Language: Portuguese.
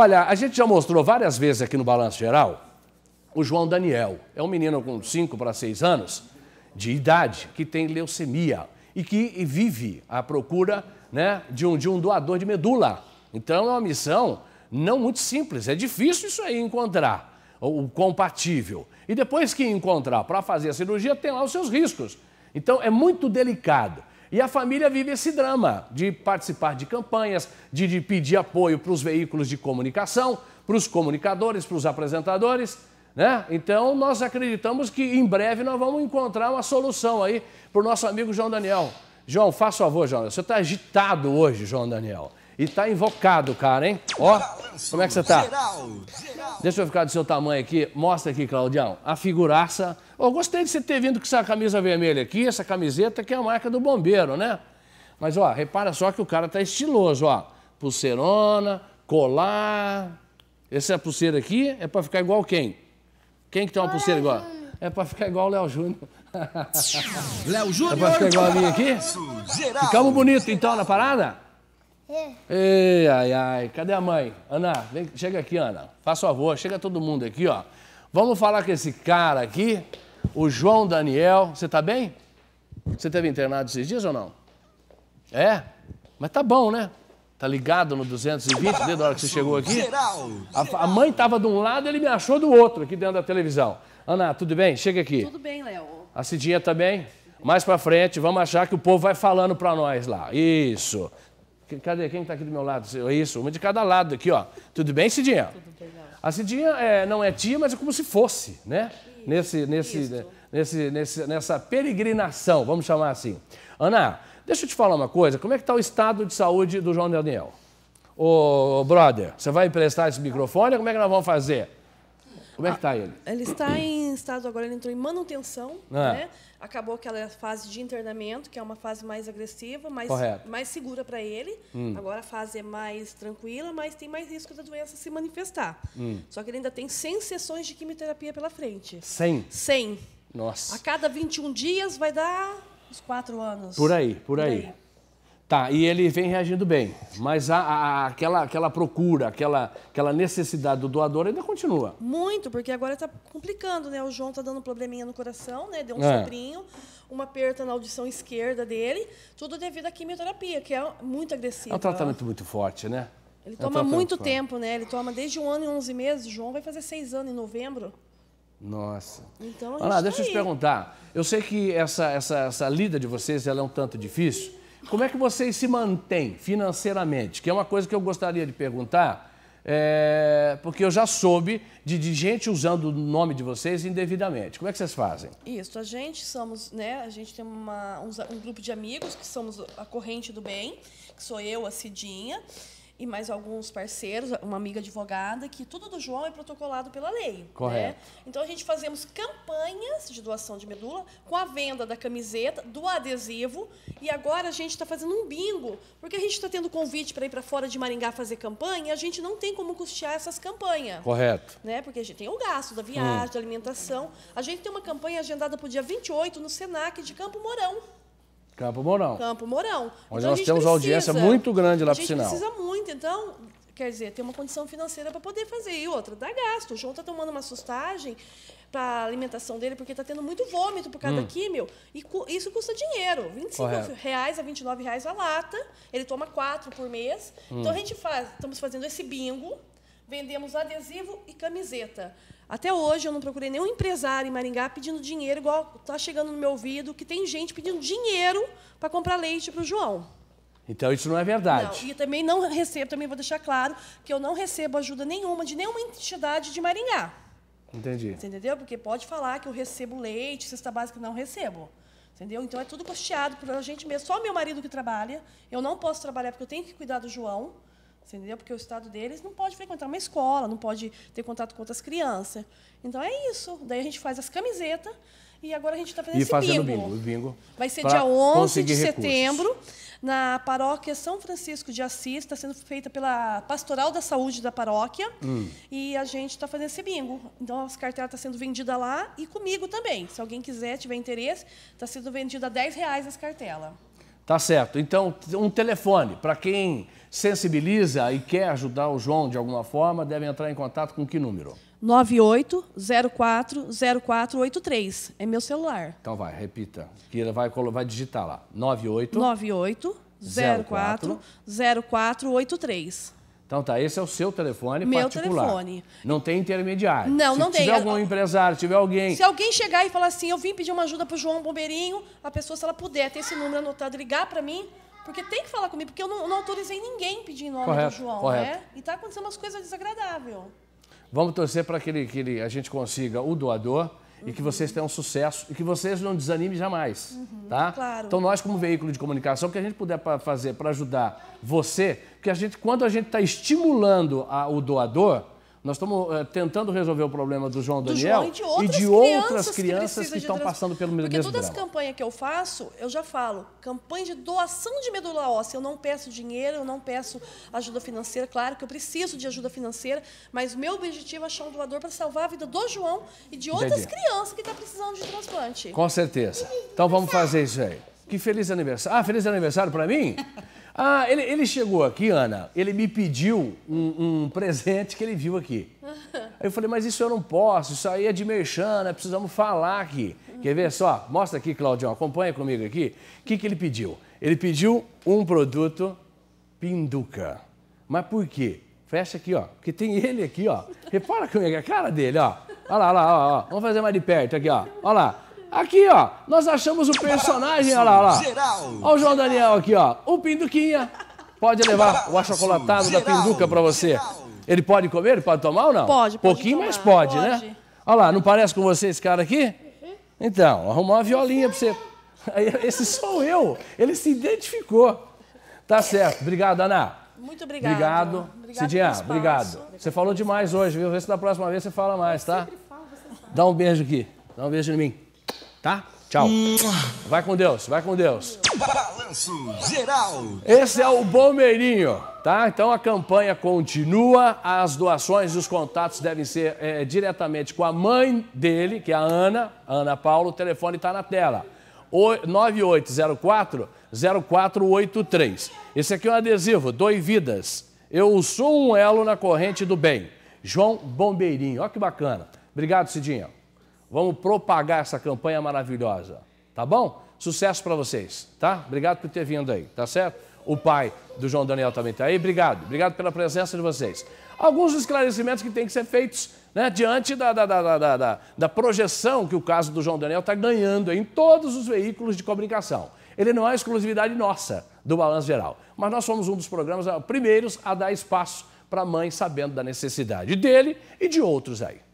Olha, a gente já mostrou várias vezes aqui no Balanço Geral o João Daniel. É um menino com 5 para 6 anos de idade que tem leucemia e que vive à procura né, de, um, de um doador de medula. Então é uma missão não muito simples, é difícil isso aí encontrar o compatível. E depois que encontrar para fazer a cirurgia, tem lá os seus riscos. Então é muito delicado. E a família vive esse drama de participar de campanhas, de, de pedir apoio para os veículos de comunicação, para os comunicadores, para os apresentadores. Né? Então, nós acreditamos que em breve nós vamos encontrar uma solução aí para o nosso amigo João Daniel. João, faça favor, João. Você está agitado hoje, João Daniel. E tá invocado, cara, hein? Ó, como é que você tá? Geral, geral. Deixa eu ficar do seu tamanho aqui. Mostra aqui, Claudião. A figuraça. Eu gostei de você ter vindo com essa camisa vermelha aqui, essa camiseta que é a marca do bombeiro, né? Mas, ó, repara só que o cara tá estiloso, ó. Pulseirona, colar. Essa é pulseira aqui é pra ficar igual quem? Quem que tem uma pulseira igual? É pra ficar igual o Léo Júnior. Léo Júnior! É pra ficar igual a minha aqui? Ficamos bonitos então na parada? É. Ei, ai, ai. Cadê a mãe? Ana, vem, chega aqui, Ana. Faz favor, chega todo mundo aqui, ó. Vamos falar com esse cara aqui, o João Daniel. Você tá bem? Você teve internado esses dias ou não? É? Mas tá bom, né? Tá ligado no 220 desde a hora que você chegou aqui? A, a mãe tava de um lado e ele me achou do outro aqui dentro da televisão. Ana, tudo bem? Chega aqui. Tudo bem, Léo. A Cidinha tá bem? Mais pra frente, vamos achar que o povo vai falando pra nós lá. Isso. Cadê? Quem está aqui do meu lado? É isso, uma de cada lado aqui, ó. Tudo bem, Cidinha? Tudo bem. A Cidinha é, não é tia, mas é como se fosse, né? Isso, nesse, nesse, nesse, nesse, nessa peregrinação, vamos chamar assim. Ana, deixa eu te falar uma coisa. Como é que está o estado de saúde do João Daniel? Ô, brother, você vai emprestar esse microfone? Como é que nós vamos fazer? Como é que está ele? Ele está em estado agora, ele entrou em manutenção, ah. né? Acabou aquela fase de internamento, que é uma fase mais agressiva, mais, mais segura para ele. Hum. Agora a fase é mais tranquila, mas tem mais risco da doença se manifestar. Hum. Só que ele ainda tem 100 sessões de quimioterapia pela frente. 100? 100. Nossa. A cada 21 dias vai dar uns 4 anos. Por aí, por, por aí. aí. Tá, e ele vem reagindo bem, mas a, a, aquela, aquela procura, aquela, aquela necessidade do doador ainda continua. Muito, porque agora está complicando, né? O João está dando um probleminha no coração, né? Deu um é. soprinho, uma perda na audição esquerda dele, tudo devido à quimioterapia, que é muito agressiva. É um tratamento muito forte, né? Ele é toma muito forte. tempo, né? Ele toma desde um ano e onze meses. O João vai fazer seis anos em novembro. Nossa. Então, Olha lá, tá deixa aí. eu te perguntar. Eu sei que essa, essa, essa lida de vocês ela é um tanto difícil, como é que vocês se mantêm financeiramente? Que é uma coisa que eu gostaria de perguntar, é, porque eu já soube de, de, gente usando o nome de vocês indevidamente. Como é que vocês fazem? Isso, a gente somos, né? A gente tem uma, um, um grupo de amigos que somos a corrente do bem, que sou eu, a Cidinha e mais alguns parceiros, uma amiga advogada, que tudo do João é protocolado pela lei. Né? Correto. Né? Então a gente fazemos campanhas de doação de medula com a venda da camiseta, do adesivo e agora a gente está fazendo um bingo, porque a gente está tendo convite para ir para fora de Maringá fazer campanha e a gente não tem como custear essas campanhas. Correto. Né? Porque a gente tem o gasto da viagem, hum. da alimentação. A gente tem uma campanha agendada para o dia 28 no SENAC de Campo Mourão. Campo Mourão. Campo Mourão. Onde então, nós temos precisa, uma audiência muito grande lá, por sinal. A gente precisa muito, então, quer dizer, ter uma condição financeira para poder fazer. E outra, dá gasto. O João está tomando uma sustagem para alimentação dele, porque está tendo muito vômito por causa hum. da químio. E cu isso custa dinheiro. 25 reais a 29 reais a lata. Ele toma quatro por mês. Então, hum. Então, a gente faz, estamos fazendo esse bingo vendemos adesivo e camiseta. Até hoje eu não procurei nenhum empresário em Maringá pedindo dinheiro, igual está chegando no meu ouvido, que tem gente pedindo dinheiro para comprar leite para o João. Então isso não é verdade. Não, e também não recebo, também vou deixar claro, que eu não recebo ajuda nenhuma de nenhuma entidade de Maringá. Entendi. Você entendeu? Porque pode falar que eu recebo leite, cesta básica, não recebo. Entendeu? Então é tudo custeado por a gente mesmo. Só meu marido que trabalha. Eu não posso trabalhar porque eu tenho que cuidar do João entendeu? Porque o estado deles não pode frequentar uma escola, não pode ter contato com outras crianças. Então é isso. Daí a gente faz as camisetas e agora a gente está fazendo e esse bingo. bingo. Vai ser dia 11 de recursos. setembro na paróquia São Francisco de Assis, está sendo feita pela Pastoral da Saúde da paróquia, hum. e a gente está fazendo esse bingo. Então, as carteiras estão tá sendo vendidas lá e comigo também. Se alguém quiser, tiver interesse, está sendo vendida a 10 reais as cartelas. Tá certo. Então, um telefone. Para quem sensibiliza e quer ajudar o João de alguma forma, deve entrar em contato com que número? 98040483. É meu celular. Então vai, repita. Que ele vai, vai digitar lá. 98 98 04 0483. Então tá, esse é o seu telefone Meu particular. Meu telefone. Não tem intermediário. Não, se não tem. Se tiver algum eu... empresário, se tiver alguém... Se alguém chegar e falar assim, eu vim pedir uma ajuda pro João Bombeirinho, a pessoa, se ela puder ter esse número anotado, ligar para mim, porque tem que falar comigo, porque eu não, não autorizei ninguém pedir em nome correto, do João, né? correto. né? E tá acontecendo umas coisas desagradáveis. Vamos torcer para que, ele, que ele, a gente consiga o doador uhum. e que vocês tenham sucesso e que vocês não desanimem jamais, uhum, tá? Claro. Então nós como veículo de comunicação, o que a gente puder fazer para ajudar você, porque a gente, quando a gente está estimulando a, o doador, nós estamos é, tentando resolver o problema do João do Daniel João e de outras, e de crianças, outras crianças, que, estão trans... passando pelo mesmo Porque todas as campanhas que eu faço, eu já falo, campanha de doação de medula óssea. Eu não peço dinheiro, eu não peço ajuda financeira. Claro que eu preciso de ajuda financeira, mas meu objetivo é achar um doador para salvar a vida do João e de outras Entendi. crianças que estão tá precisando de transplante. Com certeza. Então vamos fazer isso aí. Que feliz aniversário. Ah, feliz aniversário para mim? Ah, ele, ele chegou aqui, Ana, ele me pediu um, um presente que ele viu aqui. Aí eu falei, mas isso eu não posso, isso aí é de merchan, né? precisamos falar aqui. Quer ver só? Mostra aqui, Claudião, acompanha comigo aqui. O que, que ele pediu? Ele pediu um produto pinduca. Mas por quê? Fecha aqui, ó, porque tem ele aqui, ó. Repara comigo, é é a cara dele, ó. Olha lá, olha lá, olha lá. Vamos fazer mais de perto aqui, ó. Olha lá. Aqui, ó, nós achamos o personagem, olha lá, olha lá. Geral, olha o João geral. Daniel aqui, ó. O Pinduquinha. Pode levar o achocolatado da Pinduca para você. Ele pode comer? Ele pode tomar ou não? Pode, pode Pouquinho, tomar. mas pode, né? pode, né? Olha lá, não parece com você esse cara aqui? Então, arrumou uma violinha para você. Esse sou eu. Ele se identificou. Tá certo. Obrigado, Ana. Muito obrigado. Obrigado. obrigado Cidinha, obrigado. Você falou demais hoje, viu? Vê se da próxima vez você fala mais, tá? Dá um beijo aqui. Dá um beijo em mim tá? Tchau. Vai com Deus, vai com Deus. Balanço geral. Esse é o Bombeirinho, tá? Então a campanha continua, as doações e os contatos devem ser é, diretamente com a mãe dele, que é a Ana, Ana Paulo, o telefone está na tela. 9804 0483. Esse aqui é um adesivo, Doe Vidas. Eu sou um elo na corrente do bem. João Bombeirinho, olha que bacana. Obrigado, Cidinha. Vamos propagar essa campanha maravilhosa, tá bom? Sucesso para vocês, tá? Obrigado por ter vindo aí, tá certo? O pai do João Daniel também está aí. Obrigado, obrigado pela presença de vocês. Alguns esclarecimentos que têm que ser feitos né, diante da, da, da, da, da projeção que o caso do João Daniel está ganhando em todos os veículos de comunicação. Ele não é exclusividade nossa do Balanço Geral, mas nós somos um dos programas primeiros a dar espaço para a mãe sabendo da necessidade dele e de outros aí.